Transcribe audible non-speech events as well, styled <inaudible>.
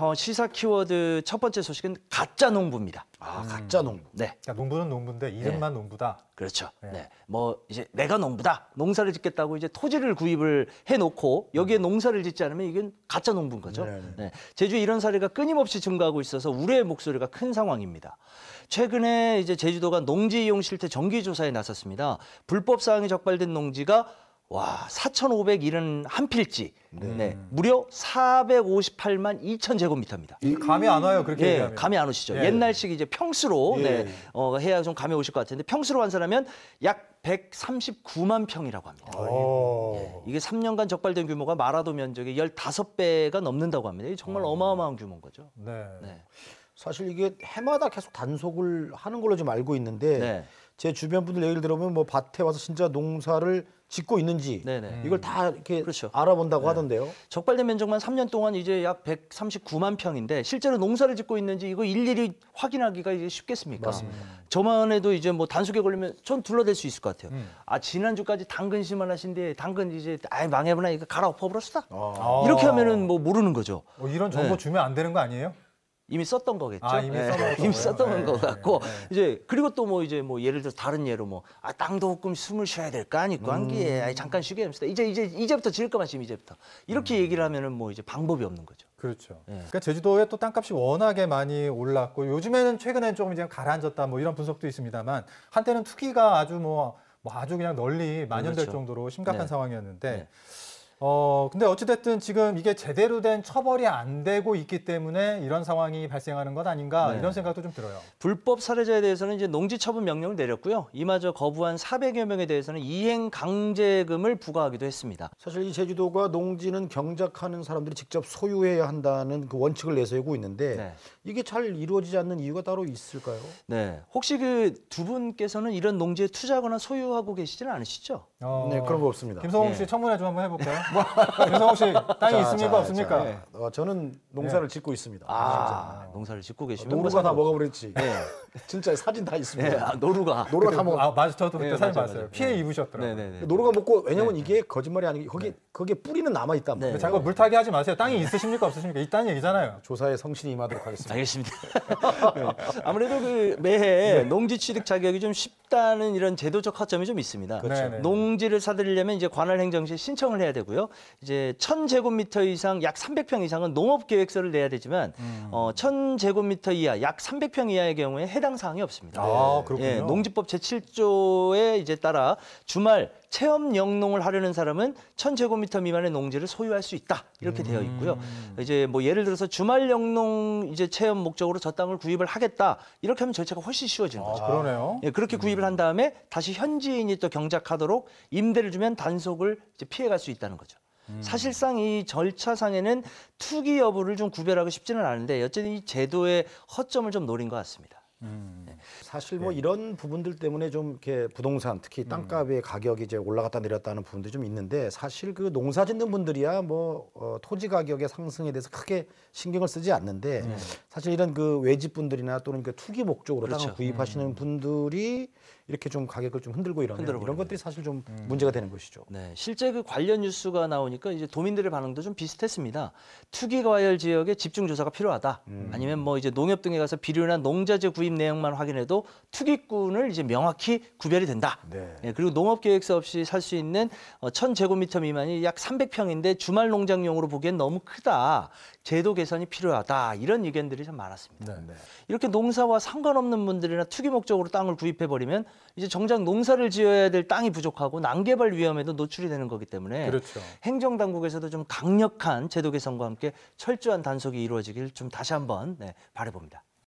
어, 시사 키워드 첫 번째 소식은 가짜 농부입니다. 아, 가짜 농부. 네. 그러니까 농부는 농부인데 네. 이름만 농부다. 그렇죠. 네. 네. 뭐 이제 내가 농부다. 농사를 짓겠다고 이제 토지를 구입을 해 놓고 여기에 음. 농사를 짓지 않으면 이건 가짜 농부인 거죠. 네. 네. 네. 제주에 이런 사례가 끊임없이 증가하고 있어서 우려의 목소리가 큰 상황입니다. 최근에 이제 제주도가 농지 이용 실태 정기 조사에 나섰습니다. 불법 사항이 적발된 농지가 와, 4,571한 0 0 필지. 네. 네. 무려 458만 2천 제곱미터입니다. 감이 안 와요, 그렇게. 예, 감이 안 오시죠. 예. 옛날식 이제 평수로 예. 네, 어, 해야 좀 감이 오실 것 같은데 평수로 환산하면 약 139만 평이라고 합니다. 아, 예. 예, 이게 3년간 적발된 규모가 마라도 면적의 15배가 넘는다고 합니다. 정말 어. 어마어마한 규모인 거죠. 네. 네. 사실 이게 해마다 계속 단속을 하는 걸로 좀 알고 있는데 네. 제 주변 분들 얘기를 들어보면 뭐 밭에 와서 진짜 농사를 짓고 있는지 네네. 이걸 다 이렇게 그렇죠. 알아본다고 네. 하던데요. 적발된 면적만 3년 동안 이제 약 139만 평인데 실제로 농사를 짓고 있는지 이거 일일이 확인하기가 이제 쉽겠습니까? 맞습니다. 저만 해도 이제 뭐 단속에 걸리면 전 둘러댈 수 있을 것 같아요. 음. 아 지난주까지 당근 심만하신데 당근 이제 아예 망해보나 이거 갈아엎어버렸다. 아. 이렇게 하면은 뭐 모르는 거죠. 뭐 이런 정보 네. 주면 안 되는 거 아니에요? 이미 썼던 거겠죠. 아, 이미, 네. 이미 썼던 네. 거 같고 네. 이제 그리고 또 뭐 이제 뭐 예를 들어 다른 예로 뭐 아 땅도 조금 숨을 쉬어야 될까 아니고 기에 그 음. 잠깐 쉬게 됩니다 이제 이제 이제부터 지을 거만 지금 이제부터 이렇게 음. 얘기를 하면은 뭐 이제 방법이 없는 거죠. 그렇죠. 네. 그러니까 제주도에 또 땅값이 워낙에 많이 올랐고 요즘에는 최근엔 조금 이제 가라앉았다 뭐 이런 분석도 있습니다만 한때는 투기가 아주 뭐, 뭐 아주 그냥 널리 음, 그렇죠. 만연될 그렇죠. 정도로 심각한 네. 상황이었는데. 네. 어, 근데 어찌됐든 지금 이게 제대로 된 처벌이 안 되고 있기 때문에 이런 상황이 발생하는 것 아닌가 네. 이런 생각도 좀 들어요. 불법 사례자에 대해서는 이제 농지 처분 명령을 내렸고요. 이마저 거부한 400여 명에 대해서는 이행 강제금을 부과하기도 했습니다. 사실 이 제주도가 농지는 경작하는 사람들이 직접 소유해야 한다는 그 원칙을 내세우고 있는데 네. 이게 잘 이루어지지 않는 이유가 따로 있을까요? 네. 혹시 그 두 분께서는 이런 농지에 투자하거나 소유하고 계시지는 않으시죠? 어... 네, 그런 거 없습니다. 김성웅 네. 씨 청문회 좀 한번 해볼까요? 윤성호 뭐. 뭐. 씨 땅이 자, 있습니까 자, 없습니까? 자, 예. 어, 저는 농사를 예. 짓고 있습니다. 아, 진짜. 농사를 짓고 계시면 노루가 다 먹어버렸지. 네. 예. 진짜 사진 다 있습니다. 네, 아, 노루가 노루가 다 먹어. 아 맞아 저도 그때 네, 사진 네, 맞아 봤어요. 피해 입으셨더라고요. 네네네. 노루가 먹고 왜냐면 네, 네. 이게 거짓말이 아니고 거기 거기에 뿌리는 남아 있다 말이에요. 자꾸 물타기 하지 마세요. 땅이 있으십니까 없으십니까? 이땅 얘기잖아요. 조사에 성실히 임하도록 하겠습니다. <laughs> 알겠습니다. 아무래도 그 매해 농지 취득 자격이 좀 쉽. 어렵다는 이런 제도적 허점이 좀 있습니다. 그렇죠. 네, 네, 네. 농지를 사들이려면 이제 관할 행정시 신청을 해야 되고요. 이제 1 0 0 0제곱미터 이상 약 300평 이상은 농업계획서를 내야 되지만 음. 어, 1000제곱미터 이하 약 300평 이하의 경우에 해당 사항이 없습니다. 아, 그렇군요. 예, 농지법 제7조에 이제 따라 주말 체험 영농을 하려는 사람은 천제곱미터 미만의 농지를 소유할 수 있다. 이렇게 음. 되어 있고요. 이제 뭐 예를 들어서 주말 영농 이제 체험 목적으로 저 땅을 구입을 하겠다. 이렇게 하면 절차가 훨씬 쉬워지는 아, 거죠. 아, 그러네요. 예, 그렇게 구입을 한 다음에 다시 현지인이 또 경작하도록 임대를 주면 단속을 이제 피해갈 수 있다는 거죠. 음. 사실상 이 절차상에는 투기 여부를 좀 구별하고 싶지는 않은데 여전히 이 제도의 허점을 좀 노린 것 같습니다. 음. 예. 사실 뭐 네. 이런 부분들 때문에 좀 이렇게 부동산 특히 땅값의 음. 가격이 이제 올라갔다 내렸다는 부분도좀 있는데 사실 그 농사 짓는 분들이야 뭐 어, 토지 가격의 상승에 대해서 크게 신경을 쓰지 않는데 음. 사실 이런 그외지 분들이나 또는 그 투기 목적으로 그렇죠. 땅을 구입하시는 음. 분들이 이렇게 좀 가격을 좀 흔들고 이러 이런 것들이 사실 좀 음. 문제가 되는 것이죠. 네, 실제 그 관련 뉴스가 나오니까 이제 도민들의 반응도 좀 비슷했습니다. 투기 과열 지역에 집중 조사가 필요하다. 음. 아니면 뭐 이제 농협 등에 가서 비료나 농자재 구입 조립 내용만 확인해도 투기꾼을 이제 명확히 구별이 된다. 네. 예, 그리고 농업계획서 없이 살 수 있는 1000제곱미터 어, 미만이 약 300평인데 주말 농장용으로 보기엔 너무 크다. 제도 개선이 필요하다. 이런 의견들이 참 많았습니다. 네, 네. 이렇게 농사와 상관없는 분들이나 투기 목적으로 땅을 구입해 버리면 이제 정작 농사를 지어야 될 땅이 부족하고 난개발 위험에도 노출이 되는 거기 때문에 그렇죠. 행정 당국에서도 좀 강력한 제도 개선과 함께 철저한 단속이 이루어지길 좀 다시 한번 네, 바라봅니다.